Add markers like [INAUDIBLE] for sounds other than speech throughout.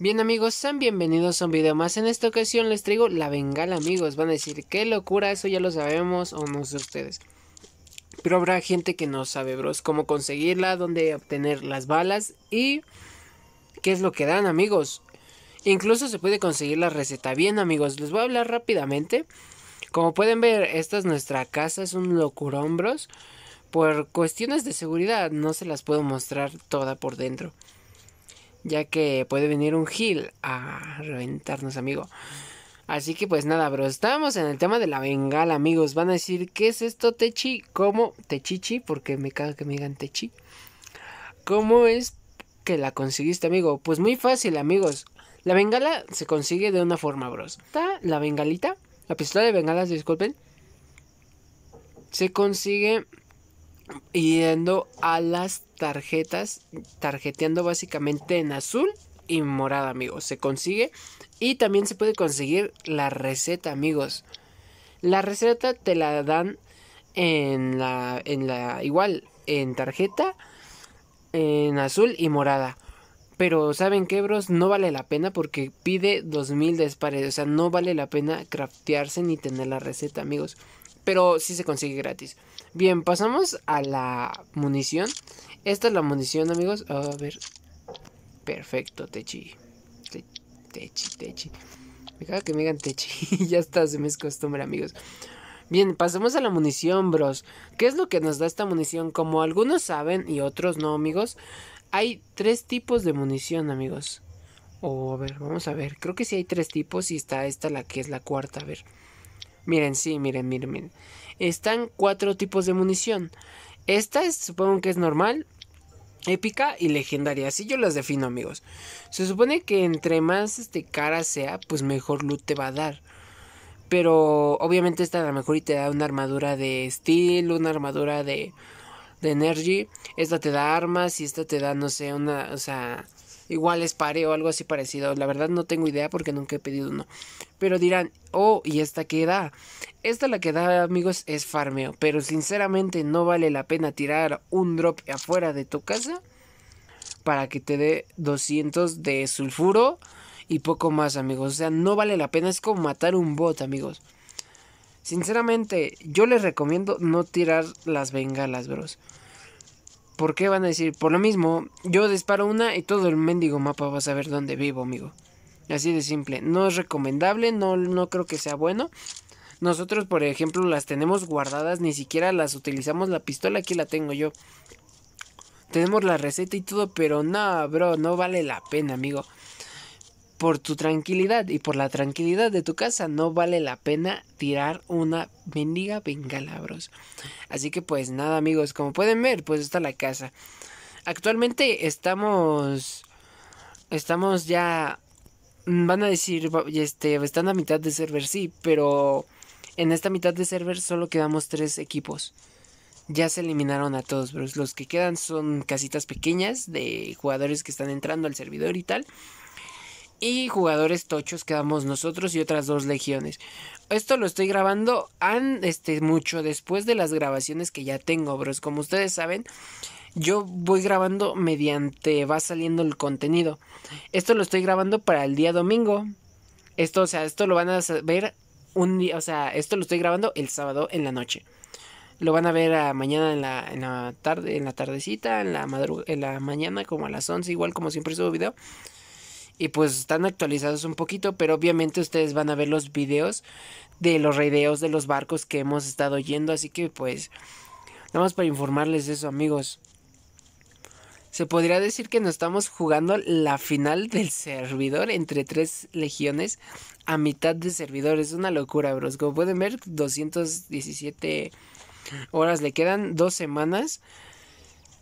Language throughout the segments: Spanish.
Bien amigos, sean bienvenidos a un video más. En esta ocasión les traigo la bengala amigos. Van a decir, qué locura, eso ya lo sabemos o no sé ustedes. Pero habrá gente que no sabe, bros, cómo conseguirla, dónde obtener las balas y qué es lo que dan amigos. Incluso se puede conseguir la receta. Bien amigos, les voy a hablar rápidamente. Como pueden ver, esta es nuestra casa, es un locurón bros. Por cuestiones de seguridad no se las puedo mostrar toda por dentro ya que puede venir un Gil a reventarnos, amigo. Así que pues nada, bro, Estamos en el tema de la bengala, amigos. Van a decir, ¿qué es esto, Techi? ¿Cómo? Techichi, porque me cago que me digan Techi. ¿Cómo es que la conseguiste, amigo? Pues muy fácil, amigos. La bengala se consigue de una forma, bros. Está la bengalita, la pistola de bengalas, disculpen. Se consigue yendo a las tarjetas, tarjeteando básicamente en azul y morada, amigos. Se consigue y también se puede conseguir la receta, amigos. La receta te la dan en la, en la igual, en tarjeta, en azul y morada. Pero saben qué, bros, no vale la pena porque pide 2000 de O sea, no vale la pena craftearse ni tener la receta, amigos pero sí se consigue gratis. Bien, pasamos a la munición. Esta es la munición, amigos. A ver. Perfecto, Techi. Te, techi, Techi. Me cago que me digan Techi. [LAUGHS] ya está, se me es costumbre, amigos. Bien, pasamos a la munición, bros. ¿Qué es lo que nos da esta munición? Como algunos saben y otros no, amigos. Hay tres tipos de munición, amigos. O oh, a ver, vamos a ver. Creo que sí hay tres tipos y está esta la que es la cuarta. A ver. Miren, sí, miren, miren, Están cuatro tipos de munición. Esta es, supongo que es normal, épica y legendaria. Así yo las defino, amigos. Se supone que entre más este, cara sea, pues mejor loot te va a dar. Pero obviamente esta a lo mejor y te da una armadura de steel, una armadura de, de energy. Esta te da armas y esta te da, no sé, una, o sea, igual es pare o algo así parecido. La verdad no tengo idea porque nunca he pedido uno. Pero dirán, oh, ¿y esta qué da? Esta la que da, amigos, es farmeo. Pero sinceramente no vale la pena tirar un drop afuera de tu casa para que te dé 200 de sulfuro y poco más, amigos. O sea, no vale la pena. Es como matar un bot, amigos. Sinceramente, yo les recomiendo no tirar las bengalas, bros. ¿Por qué van a decir? Por lo mismo, yo disparo una y todo el mendigo mapa va a saber dónde vivo, amigo. Así de simple. No es recomendable, no, no creo que sea bueno. Nosotros, por ejemplo, las tenemos guardadas, ni siquiera las utilizamos. La pistola aquí la tengo yo. Tenemos la receta y todo, pero no, bro, no vale la pena, amigo por tu tranquilidad y por la tranquilidad de tu casa no vale la pena tirar una mendiga bengala, Así que pues nada, amigos, como pueden ver, pues está la casa. Actualmente estamos estamos ya mm, van a decir este están a mitad de server sí, pero en esta mitad de server solo quedamos tres equipos. Ya se eliminaron a todos, pero Los que quedan son casitas pequeñas de jugadores que están entrando al servidor y tal y jugadores tochos quedamos nosotros y otras dos legiones. Esto lo estoy grabando este, mucho después de las grabaciones que ya tengo, es Como ustedes saben, yo voy grabando mediante va saliendo el contenido. Esto lo estoy grabando para el día domingo. Esto, o sea, esto lo van a ver un día, o sea, esto lo estoy grabando el sábado en la noche. Lo van a ver a mañana en la, tarde, en la tardecita, en la, en la mañana como a las 11, igual como siempre subo video y pues están actualizados un poquito, pero obviamente ustedes van a ver los videos de los raideos de los barcos que hemos estado yendo, así que pues nada más para informarles eso, amigos. Se podría decir que nos estamos jugando la final del servidor entre tres legiones a mitad de servidor. Es una locura, bros. Como pueden ver, 217 horas le quedan, dos semanas.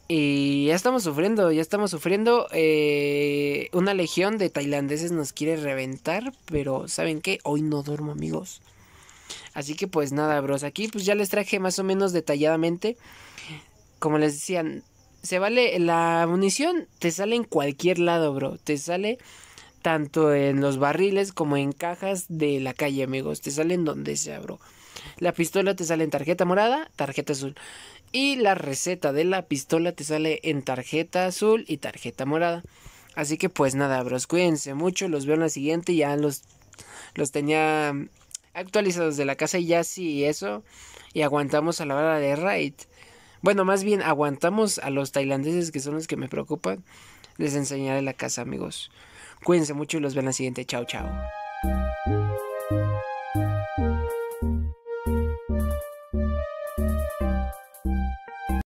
Y ya estamos sufriendo, ya estamos sufriendo. Eh, una legión de tailandeses nos quiere reventar, pero ¿saben qué? Hoy no duermo, amigos. Así que pues nada, bros. Aquí pues ya les traje más o menos detalladamente. Como les decían, se vale, la munición te sale en cualquier lado, bro. Te sale tanto en los barriles como en cajas de la calle, amigos. Te sale en donde sea, bro. La pistola te sale en tarjeta morada, tarjeta azul. Y la receta de la pistola te sale en tarjeta azul y tarjeta morada. Así que pues nada, bros, cuídense mucho, los veo en la siguiente, ya los, los tenía actualizados de la casa y ya sí eso. Y aguantamos a la hora de raid. Bueno, más bien aguantamos a los tailandeses que son los que me preocupan. Les enseñaré la casa, amigos. Cuídense mucho y los veo en la siguiente. Chao, chao.